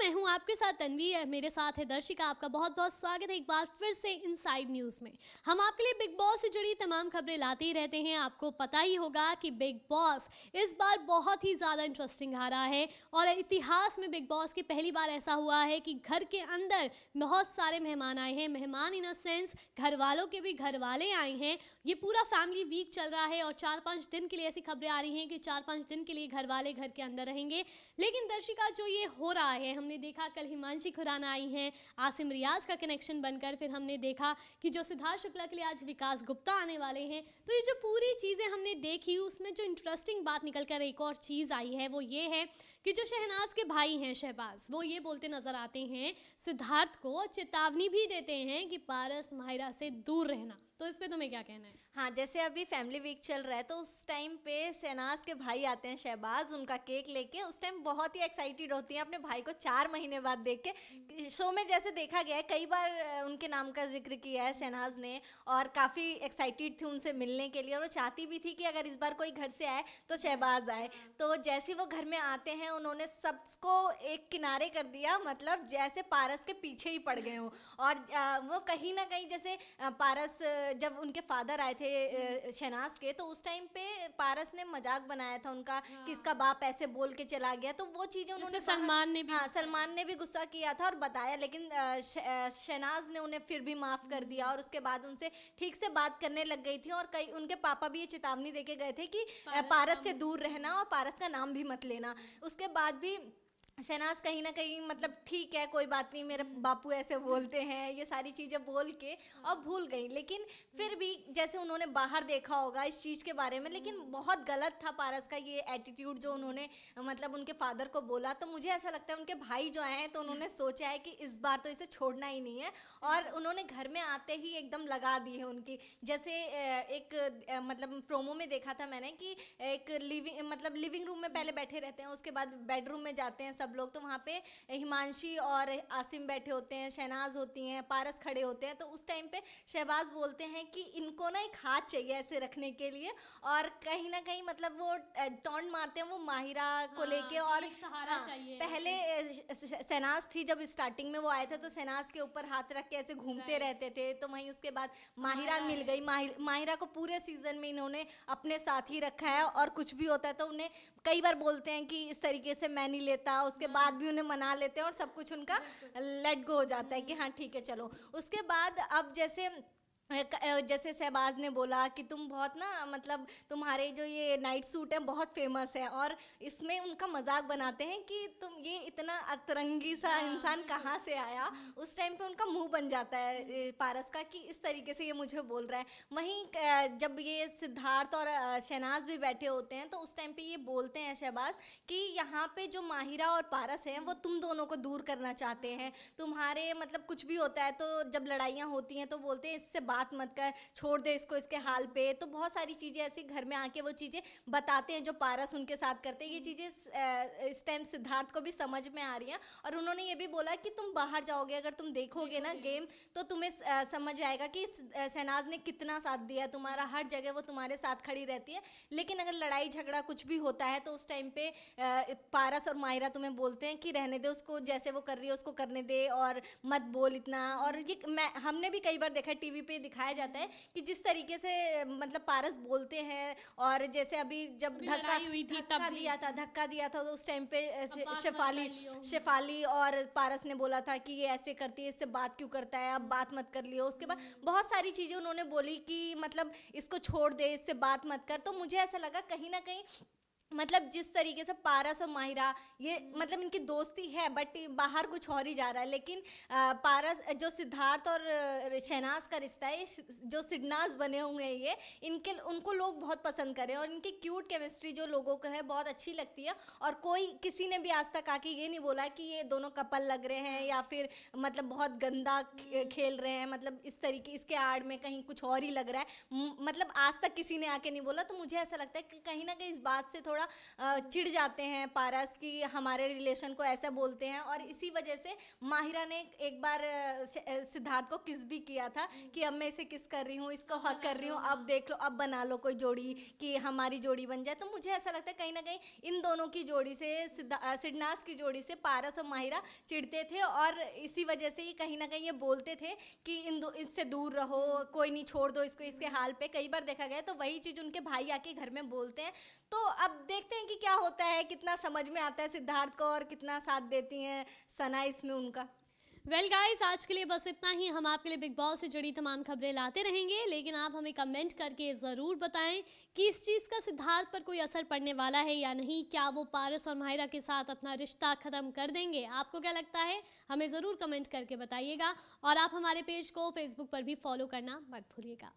मैं हूं आपके साथ तनवीर मेरे साथ है दर्शिका आपका बहुत बहुत स्वागत है एक बार फिर से इन न्यूज़ में हम आपके लिए बिग बॉस से जुड़ी तमाम खबरें लाते ही रहते हैं आपको पता ही होगा कि बिग बॉस इस बार बहुत ही ज़्यादा इंटरेस्टिंग आ रहा है और इतिहास में बिग बॉस की पहली बार ऐसा हुआ है कि घर के अंदर बहुत सारे मेहमान आए हैं मेहमान इन अ सेंस घर वालों के भी घर वाले आए हैं ये पूरा फैमिली वीक चल रहा है और चार पाँच दिन के लिए ऐसी खबरें आ रही हैं कि चार पाँच दिन के लिए घर वाले घर के अंदर रहेंगे लेकिन दर्शिका जो ये हो रहा है हमने हमने देखा कल हिमांशी खुराना आई हैं आसिम रियाज का कनेक्शन बनकर फिर हमने देखा कि जो सिद्धार्थ शुक्ला के लिए आज विकास गुप्ता आने वाले हैं तो ये जो पूरी चीज़ें हमने देखी उसमें जो इंटरेस्टिंग बात निकल कर एक और चीज़ आई है वो ये है कि जो शहनाज के भाई हैं शहबाज वो ये बोलते नज़र आते हैं सिद्धार्थ को चेतावनी भी देते हैं कि पारस माहिरा से दूर रहना तो इस पे तुम्हें क्या कहना है हाँ जैसे अभी फैमिली वीक चल रहा है तो उस टाइम पे शहनाज के भाई आते हैं शहबाज उनका केक लेके उस टाइम बहुत ही एक्साइटेड होती हैं अपने भाई को चार महीने बाद देख के शो में जैसे देखा गया है कई बार उनके नाम का जिक्र किया है शहनाज ने और काफ़ी एक्साइटेड थी उनसे मिलने के लिए और वो चाहती भी थी कि अगर इस बार कोई घर से आए तो शहबाज आए तो जैसे वो घर में आते हैं उन्होंने सबको एक किनारे कर दिया मतलब जैसे पारस के पीछे ही पड़ गए हों और वो कहीं ना कहीं जैसे पारस जब उनके फादर आए थे हम्म। शहनाज के तो उस टाइम पे पारस ने मजाक बनाया था उनका हाँ। किसका बाप ऐसे बोल के चला गया तो वो चीजें उन्होंने सलमान ने भी हाँ सलमान ने भी गुस्सा किया था और बताया लेकिन शहनाज ने उन्हें फिर भी माफ कर दिया हम्म। और उसके बाद उनसे ठीक से बात करने लग गई थी और कई उनके पापा भी ये चेतावनी दे के गए थे कि पारस से दूर रहना और पारस का नाम भी मत लेना हम्म। उसके बाद भी शहनाज कहीं ना कहीं मतलब ठीक है कोई बात नहीं मेरे बापू ऐसे बोलते हैं ये सारी चीज़ें बोल के और भूल गई लेकिन फिर भी जैसे उन्होंने बाहर देखा होगा इस चीज़ के बारे में लेकिन बहुत गलत था पारस का ये एटीट्यूड जो उन्होंने मतलब उनके फादर को बोला तो मुझे ऐसा लगता है उनके भाई जो हैं तो उन्होंने सोचा है कि इस बार तो इसे छोड़ना ही नहीं है और उन्होंने घर में आते ही एकदम लगा दी है उनकी जैसे एक मतलब प्रोमो में देखा था मैंने कि एक लिविंग मतलब लिविंग रूम में पहले बैठे रहते हैं उसके बाद बेडरूम में जाते हैं सब सब लोग तो वहाँ पे हिमांशी और आसिम बैठे होते हैं शहनाज होती हैं पारस खड़े होते हैं तो उस टाइम पे शहबाज बोलते हैं कि इनको ना एक हाथ चाहिए ऐसे रखने के लिए और कहीं ना कहीं मतलब वो टॉन्ट मारते हैं वो माहिरा को हाँ, लेके और हाँ, पहले शहनाज थी जब स्टार्टिंग में वो आए थे तो शहनाज के ऊपर हाथ रख के ऐसे घूमते रहते थे तो वहीं उसके बाद माहिरा मिल गई माहिरा को पूरे सीजन में इन्होंने अपने साथ ही रखा है और कुछ भी होता है तो उन्हें कई बार बोलते हैं कि इस तरीके से मैं नहीं लेता उसके बाद भी उन्हें मना लेते हैं और सब कुछ उनका लेट गो हो जाता है कि हाँ ठीक है चलो उसके बाद अब जैसे जैसे शहबाज ने बोला कि तुम बहुत ना मतलब तुम्हारे जो ये नाइट सूट हैं बहुत फेमस है और इसमें उनका मजाक बनाते हैं कि तुम ये इतना अतरंगी सा हाँ, इंसान कहाँ से आया उस टाइम पे उनका मुंह बन जाता है पारस का कि इस तरीके से ये मुझे बोल रहा है वहीं जब ये सिद्धार्थ और शहनाज भी बैठे होते हैं तो उस टाइम पर ये बोलते हैं शहबाज कि यहाँ पर जो माहिरा और पारस हैं वो तुम दोनों को दूर करना चाहते हैं तुम्हारे मतलब कुछ भी होता है तो जब लड़ाइयाँ होती हैं तो बोलते हैं इससे बात बात मत कर छोड़ दे इसको इसके हाल पे तो बहुत सारी चीज़ें ऐसी घर में आके वो चीज़ें बताते हैं जो पारस उनके साथ करते हैं ये चीज़ें इस टाइम सिद्धार्थ को भी समझ में आ रही हैं और उन्होंने ये भी बोला कि तुम बाहर जाओगे अगर तुम देखोगे ना गेम तो तुम्हें समझ आएगा कि शहनाज ने कितना साथ दिया तुम्हारा हर जगह वो तुम्हारे साथ खड़ी रहती है लेकिन अगर लड़ाई झगड़ा कुछ भी होता है तो उस टाइम पे पारस और माहिरा तुम्हें बोलते हैं कि रहने दे उसको जैसे वो कर रही है उसको करने दे और मत बोल इतना और ये मैं हमने भी कई बार देखा टीवी पे दिखाया जाता है कि जिस तरीके से मतलब पारस बोलते हैं और जैसे अभी जब धक्का धक्का दिया था धक्का दिया था तो उस टाइम पे शेफाली शेफाली और पारस ने बोला था कि ये ऐसे करती है इससे बात क्यों करता है अब बात मत कर लियो उसके बाद हम्म। बहुत सारी चीज़ें उन्होंने बोली कि मतलब इसको छोड़ दे इससे बात मत कर तो मुझे ऐसा लगा कहीं ना कहीं मतलब जिस तरीके से पारस और माहिरा ये मतलब इनकी दोस्ती है बट बाहर कुछ और ही जा रहा है लेकिन पारस जो सिद्धार्थ और शहनाज का रिश्ता है जो सिडनाज बने हुए हैं ये इनके उनको लोग बहुत पसंद करें और इनकी क्यूट केमिस्ट्री जो लोगों को है बहुत अच्छी लगती है और कोई किसी ने भी आज तक आके ये नहीं बोला कि ये दोनों कपल लग रहे हैं या फिर मतलब बहुत गंदा खेल रहे हैं मतलब इस तरीके इसके आड़ में कहीं कुछ और ही लग रहा है मतलब आज तक किसी ने आके नहीं बोला तो मुझे ऐसा लगता है कि कहीं ना कहीं इस बात से थोड़ा थोड़ा चिढ़ जाते हैं पारस कि हमारे रिलेशन को ऐसा बोलते हैं और इसी वजह से माहिरा ने एक बार सिद्धार्थ को किस भी किया था कि अब मैं इसे किस कर रही हूँ इसको हक कर रही हूँ अब देख लो अब बना लो कोई जोड़ी कि हमारी जोड़ी बन जाए तो मुझे ऐसा लगता है कहीं ना कहीं इन दोनों की जोड़ी से सिडनास की जोड़ी से पारस और माहिरा चिढ़ते थे और इसी वजह से ही कहीं ना कहीं ये बोलते थे कि इन दो इससे दूर रहो कोई नहीं छोड़ दो इसको इसके हाल पे कई बार देखा गया तो वही चीज़ उनके भाई आके घर में बोलते हैं तो अब देखते हैं कि क्या होता है कितना समझ में आता है सिद्धार्थ को और कितना साथ देती हैं सना इसमें उनका वेल well गाइस आज के लिए बस इतना ही हम आपके लिए बिग बॉस से जुड़ी तमाम खबरें लाते रहेंगे लेकिन आप हमें कमेंट करके ज़रूर बताएं कि इस चीज़ का सिद्धार्थ पर कोई असर पड़ने वाला है या नहीं क्या वो पारस और माहिरा के साथ अपना रिश्ता ख़त्म कर देंगे आपको क्या लगता है हमें ज़रूर कमेंट करके बताइएगा और आप हमारे पेज को फेसबुक पर भी फॉलो करना मत भूलिएगा